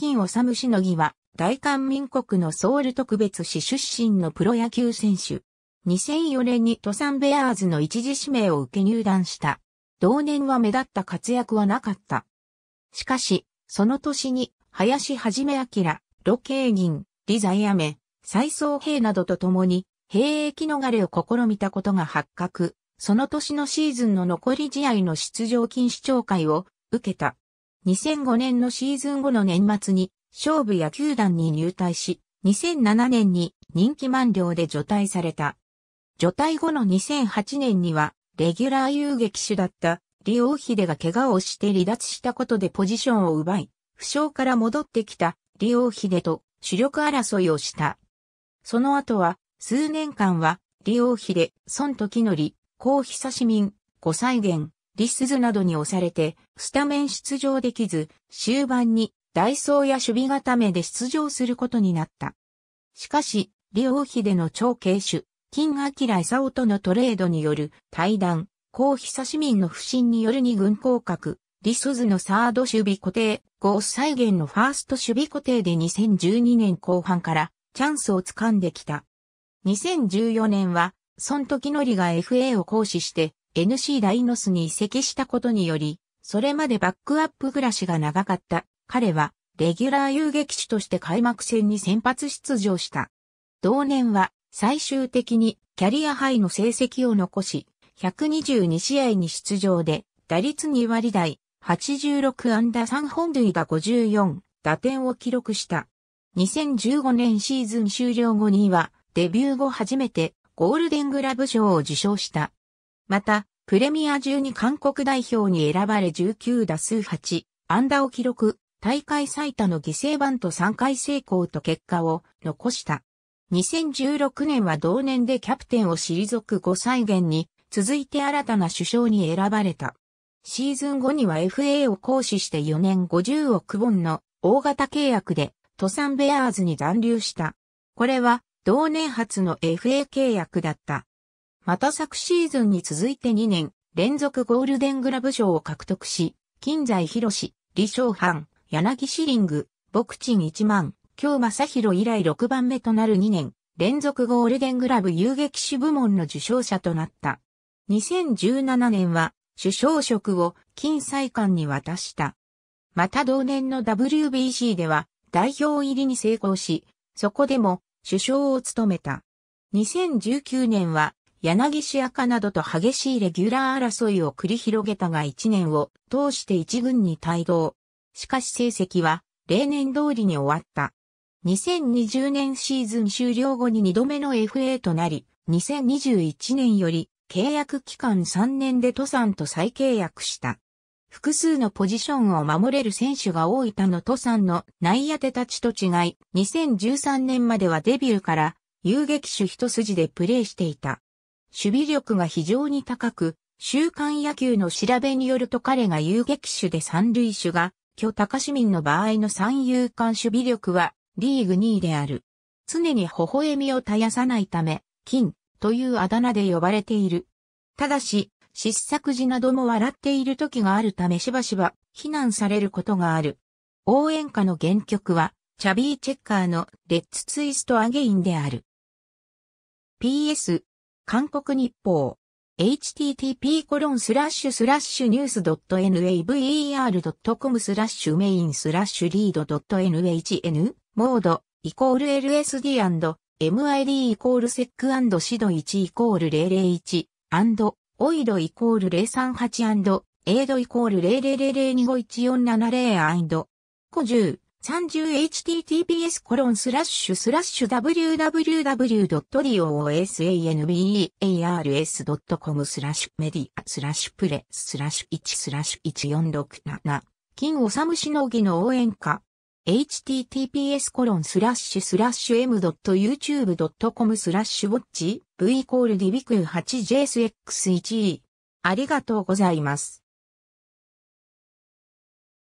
金治しのぎは、大韓民国のソウル特別市出身のプロ野球選手。2004年に登山ベアーズの一時指名を受け入団した。同年は目立った活躍はなかった。しかし、その年に、林はじめ明、ロケーニン、リザイアメ、再総兵などと共に、兵役逃れを試みたことが発覚。その年のシーズンの残り試合の出場禁止懲戒を受けた。2005年のシーズン後の年末に、勝負野球団に入隊し、2007年に人気満了で除隊された。除隊後の2008年には、レギュラー遊撃手だったリオーヒデが怪我をして離脱したことでポジションを奪い、負傷から戻ってきたリオーヒデと主力争いをした。その後は、数年間は、リオーヒデ、孫時則、高久市民、ご再現。リスズなどに押されて、スタメン出場できず、終盤にダイソーや守備固めで出場することになった。しかし、リオーヒでの超軽手、金明オとのトレードによる対談、ヒサ市民の不信による二軍降格、リスズのサード守備固定、ゴース再現のファースト守備固定で2012年後半からチャンスをつかんできた。2014年は、孫時則が FA を行使して NC ダイノスに移籍したことにより、それまでバックアップ暮らしが長かった彼は、レギュラー遊撃手として開幕戦に先発出場した。同年は、最終的にキャリアハイの成績を残し、122試合に出場で、打率2割台、86安打3本塁打54、打点を記録した。2015年シーズン終了後には、デビュー後初めてゴールデングラブ賞を受賞した。また、プレミア中に韓国代表に選ばれ19打数8、安打を記録、大会最多の犠牲版と3回成功と結果を残した。2016年は同年でキャプテンを退く5再現に、続いて新たな首相に選ばれた。シーズン後には FA を行使して4年50億本ンの大型契約で、トサンベアーズに残留した。これは同年初の FA 契約だった。また昨シーズンに続いて2年連続ゴールデングラブ賞を獲得し、金在博士、李昌藩、柳シリング、牧賃一万、京正宏以来6番目となる2年連続ゴールデングラブ遊撃手部門の受賞者となった。2017年は首相職を金裁官に渡した。また同年の WBC では代表入りに成功し、そこでも首相を務めた。2019年は柳市赤などと激しいレギュラー争いを繰り広げたが1年を通して1軍に帯同。しかし成績は例年通りに終わった。2020年シーズン終了後に2度目の FA となり、2021年より契約期間3年で登山と再契約した。複数のポジションを守れる選手が多いたの登山の内野手たちと違い、2013年まではデビューから遊撃手一筋でプレーしていた。守備力が非常に高く、週刊野球の調べによると彼が遊撃手で三塁手が、巨高市民の場合の三遊間守備力はリーグ2位である。常に微笑みを絶やさないため、金というあだ名で呼ばれている。ただし、失策時なども笑っている時があるためしばしば非難されることがある。応援歌の原曲は、チャビー・チェッカーのレッツ・ツイスト・アゲインである。PS 韓国日報。http コロンスラッシュスラッシュニュース .naver.com スラッシュメインスラッシュリード .nhn モードイコール LSD MID イコールセックシド1イコール001オイドイコール038エイドイコール0000251470コ10 30https コロンスラッシュスラッシュ www.dosanbears.com o スラッシュメディアスラッシュプレスラッシュ1スラッシュ1467金おさむしのぎの応援歌 https コロンスラッシュスラッシュ m.youtube.com スラッシュウォッチ v イコールディビクル8 j s x 1 e ありがとうございます。